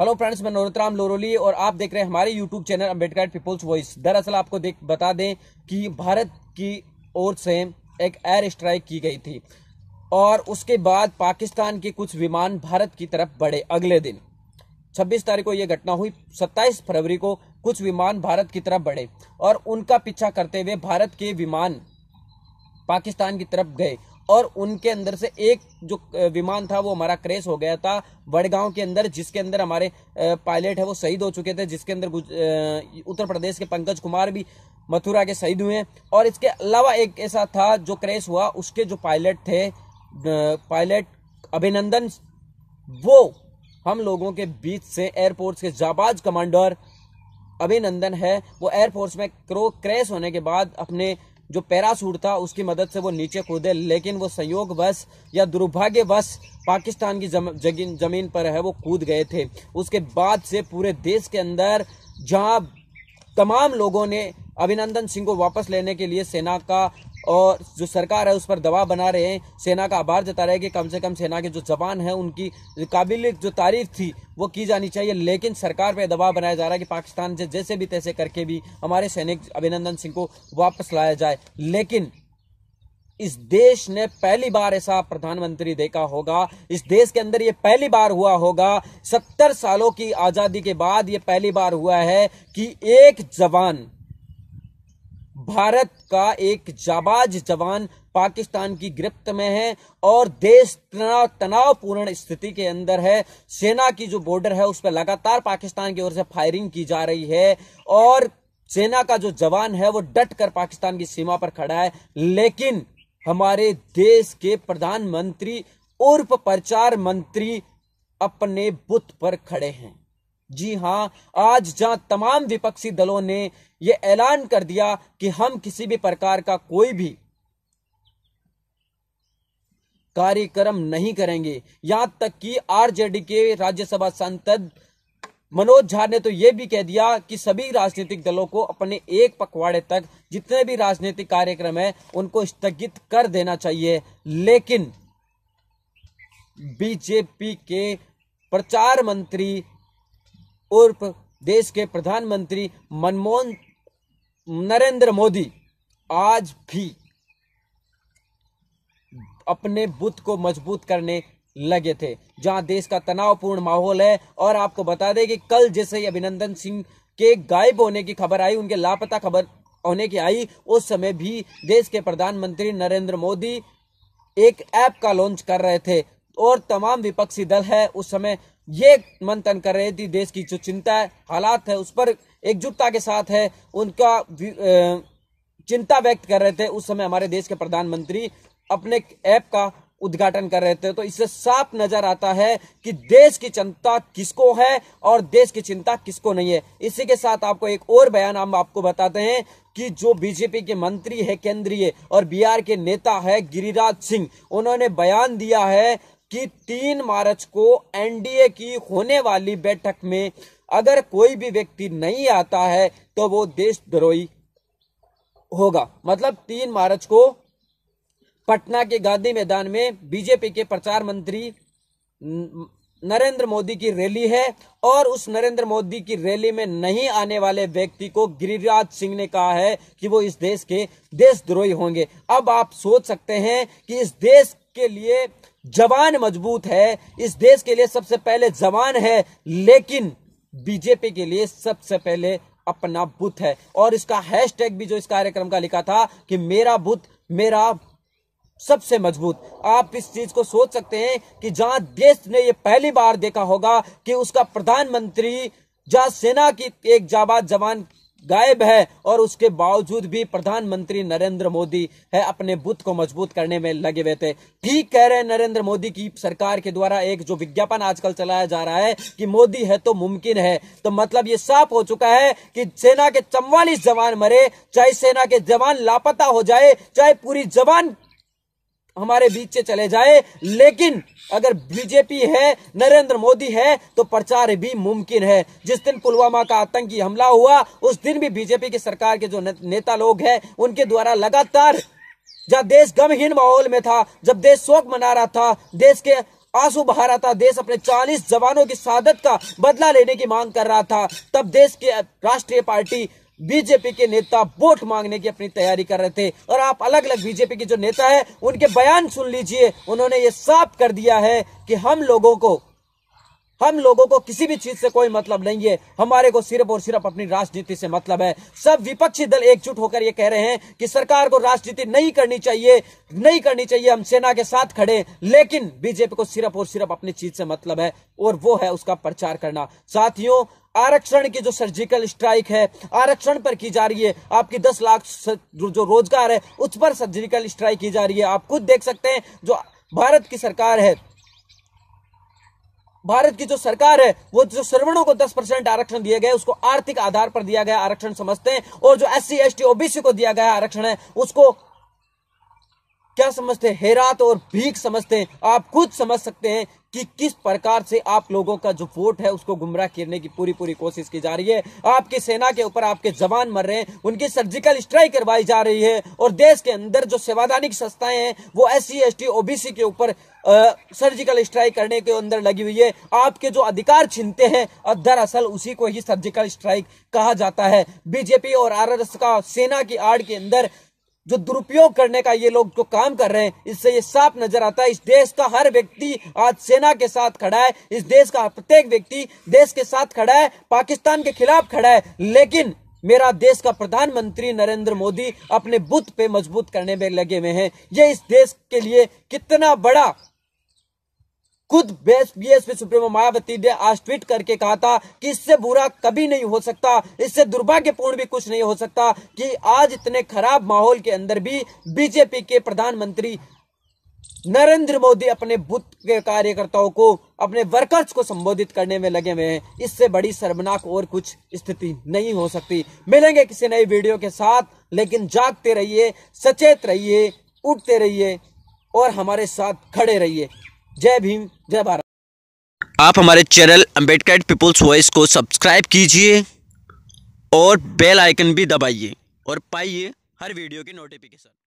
hello friends मैं नोरतराम लोरोली और आप देख रहे हैं हमारे YouTube channel Ambedkar People's Voice दरअसल आपको देख बता दें कि भारत की ओर से एक एयर स्ट्राइक की गई थी और उसके बाद पाकिस्तान के कुछ विमान भारत की तरफ बढ़े अगले दिन 26 तारीख को यह घटना हुई 27 फरवरी को कुछ विमान भारत की तरफ बढ़े और उनका पीछा करते हुए भारत के विमान पाकिस्तान की तरफ गए और उनके अंदर से एक जो विमान था वो हमारा क्रेश हो गया था वडगांव के अंदर जिसके अंदर हमारे पायलट है वो शहीद हो चुके थे जिसके अंदर उत्तर प्रदेश के पंकज कुमार भी मथुरा के शहीद हुए और इसके अलावा एक ऐसा था जो क्रेश हुआ उसके जो पायलट थे पायलट अभिनंदन वो हम लोगों के बीच से एयरफोर्स के जाबाज कमांडर अभिनंदन है वो एयरफोर्स में क्रो क्रैश होने के बाद अपने जो पैरासूट था उसकी मदद से वो नीचे कूदे लेकिन वो संयोग बस या दुर्भाग्य बस पाकिस्तान की जम, जमीन पर है वो कूद गए थे उसके बाद से पूरे देश के अंदर जहां तमाम लोगों ने अभिनंदन सिंह को वापस लेने के लिए सेना का और जो सरकार है उस पर दबाव बना रहे हैं सेना का आभार जता रहे हैं कि कम से कम सेना के जो जवान हैं उनकी काबिल जो तारीफ थी वो की जानी चाहिए लेकिन सरकार पर दबाव बनाया जा रहा है कि पाकिस्तान से जैसे भी तैसे करके भी हमारे सैनिक अभिनंदन सिंह को वापस लाया जाए लेकिन इस देश ने पहली बार ऐसा प्रधानमंत्री देखा होगा इस देश के अंदर ये पहली बार हुआ होगा सत्तर सालों की आजादी के बाद ये पहली बार हुआ है कि एक जवान भारत का एक जाबाज जवान पाकिस्तान की गिरफ्त में है और देश तनाव तनावपूर्ण स्थिति के अंदर है सेना की जो बॉर्डर है उस पर लगातार पाकिस्तान की ओर से फायरिंग की जा रही है और सेना का जो जवान है वो डट कर पाकिस्तान की सीमा पर खड़ा है लेकिन हमारे देश के प्रधानमंत्री उर्फ प्रचार मंत्री अपने बुत पर खड़े हैं जी हाँ आज जहां तमाम विपक्षी दलों ने यह ऐलान कर दिया कि हम किसी भी प्रकार का कोई भी कार्यक्रम नहीं करेंगे यहां तक कि आरजेडी के राज्यसभा सांसद मनोज झा ने तो यह भी कह दिया कि सभी राजनीतिक दलों को अपने एक पखवाड़े तक जितने भी राजनीतिक कार्यक्रम है उनको स्थगित कर देना चाहिए लेकिन बीजेपी के प्रचार मंत्री उर्फ देश के प्रधानमंत्री मनमोहन नरेंद्र मोदी आज भी अपने बुत को मजबूत करने लगे थे जहां देश का तनावपूर्ण माहौल है और आपको बता दें कि कल जैसे ही अभिनंदन सिंह के गायब होने की खबर आई उनके लापता खबर होने की आई उस समय भी देश के प्रधानमंत्री नरेंद्र मोदी एक ऐप का लॉन्च कर रहे थे और तमाम विपक्षी दल है उस समय ये मंथन कर रहे थे देश की जो चिंता है हालात है उस पर एकजुटता के साथ है उनका चिंता व्यक्त कर रहे थे उस समय हमारे देश के प्रधानमंत्री अपने ऐप का उद्घाटन कर रहे थे तो इससे साफ नजर आता है कि देश की चिंता किसको है और देश की चिंता किसको नहीं है इसी के साथ आपको एक और बयान हम आपको बताते हैं कि जो बीजेपी के मंत्री है केंद्रीय और बिहार के नेता है गिरिराज सिंह उन्होंने बयान दिया है कि तीन मार्च को एनडीए की होने वाली बैठक में अगर कोई भी व्यक्ति नहीं आता है तो वो देशद्रोही होगा मतलब तीन मार्च को पटना के गांधी मैदान में बीजेपी के प्रचार मंत्री नरेंद्र मोदी की रैली है और उस नरेंद्र मोदी की रैली में नहीं आने वाले व्यक्ति को गिरिराज सिंह ने कहा है कि वो इस देश के देशद्रोही होंगे अब आप सोच सकते हैं कि इस देश के लिए जवान मजबूत है इस देश के लिए सबसे पहले जवान है लेकिन बीजेपी के लिए सबसे पहले अपना बुत है और इसका हैशटैग भी जो इस कार्यक्रम का लिखा था कि मेरा बुत मेरा सबसे मजबूत आप इस चीज को सोच सकते हैं कि जहां देश ने यह पहली बार देखा होगा कि उसका प्रधानमंत्री जहां सेना की एक जाबाज जवान गायब है और उसके बावजूद भी प्रधानमंत्री नरेंद्र मोदी है अपने बुद्ध को मजबूत करने में लगे हुए थे ठीक कह रहे हैं नरेंद्र मोदी की सरकार के द्वारा एक जो विज्ञापन आजकल चलाया जा रहा है कि मोदी है तो मुमकिन है तो मतलब ये साफ हो चुका है कि सेना के चौवालीस जवान मरे चाहे सेना के जवान लापता हो जाए चाहे पूरी जवान हमारे बीच से चले जाए लेकिन अगर बीजेपी है नरेंद्र मोदी है तो प्रचार भी मुमकिन है जिस दिन पुलवामा का आतंकी हमला हुआ उस दिन भी बीजेपी की सरकार के जो नेता लोग हैं उनके द्वारा लगातार जब देश गमहीन माहौल में था जब देश शोक मना रहा था देश के आंसू बहा रहा था देश अपने 40 जवानों की शहादत का बदला लेने की मांग कर रहा था तब देश के राष्ट्रीय पार्टी बीजेपी के नेता वोट मांगने की अपनी तैयारी कर रहे थे और आप अलग अलग बीजेपी के जो नेता है उनके बयान सुन लीजिए उन्होंने ये साफ कर दिया है कि हम लोगों को हम लोगों को किसी भी चीज से कोई मतलब नहीं है हमारे को सिर्फ और सिर्फ अपनी राजनीति से मतलब है सब विपक्षी दल एकजुट होकर ये कह रहे हैं कि सरकार को राजनीति नहीं करनी चाहिए नहीं करनी चाहिए हम सेना के साथ खड़े लेकिन बीजेपी को सिर्फ और सिर्फ अपनी चीज से मतलब है और वो है उसका प्रचार करना साथियों आरक्षण की जो सर्जिकल स्ट्राइक है आरक्षण पर की जा रही है आपकी दस लाख जो रोजगार है उस पर सर्जिकल स्ट्राइक की जा रही है आप खुद देख सकते हैं जो भारत की सरकार है भारत की जो सरकार है वो जो श्रवणों को दस परसेंट आरक्षण दिया गया उसको आर्थिक आधार पर दिया गया आरक्षण समझते हैं और जो S C S T OBC को दिया गया आरक्षण है उसको क्या समझते हैं हेरात और भीख समझते हैं आप खुद समझ सकते हैं कि किस प्रकार से आप लोगों का जो वोट है उसको गुमराह करने की पूरी पूरी कोशिश की जा रही है आपकी सेना के ऊपर आपके जवान मर रहे हैं उनकी सर्जिकल स्ट्राइक करवाई जा रही है और देश के अंदर जो सेवादानिक संस्थाएं हैं वो एस सी ओबीसी के ऊपर सर्जिकल स्ट्राइक करने के अंदर लगी हुई है आपके जो अधिकार छीनते हैं और दरअसल उसी को ही सर्जिकल स्ट्राइक कहा जाता है बीजेपी और आरएस का सेना की आड़ के अंदर जो दुरुपयोग करने का ये लोग जो काम कर रहे हैं इससे ये साफ नजर आता है इस देश का हर व्यक्ति आज सेना के साथ खड़ा है इस देश का प्रत्येक व्यक्ति देश के साथ खड़ा है पाकिस्तान के खिलाफ खड़ा है लेकिन मेरा देश का प्रधानमंत्री नरेंद्र मोदी अपने बुद्ध पे मजबूत करने में लगे हुए हैं ये इस देश के लिए कितना बड़ा खुद बीएसपी सुप्रीमो मायावती ने आज ट्वीट करके कहा था कि इससे बुरा कभी नहीं हो सकता इससे दुर्भाग्यपूर्ण भी कुछ नहीं हो सकता कि आज इतने खराब माहौल के अंदर भी बीजेपी के प्रधानमंत्री नरेंद्र मोदी अपने बुद्ध के कार्यकर्ताओं को अपने वर्कर्स को संबोधित करने में लगे हुए हैं इससे बड़ी शर्मनाक और कुछ स्थिति नहीं हो सकती मिलेंगे किसी नई वीडियो के साथ लेकिन जागते रहिए सचेत रहिए उठते रहिए और हमारे साथ खड़े रहिए जय भीम जय भारत आप हमारे चैनल अम्बेडकर पीपुल्स वॉइस को सब्सक्राइब कीजिए और बेल आइकन भी दबाइए और पाइए हर वीडियो के नोटिफिकेशन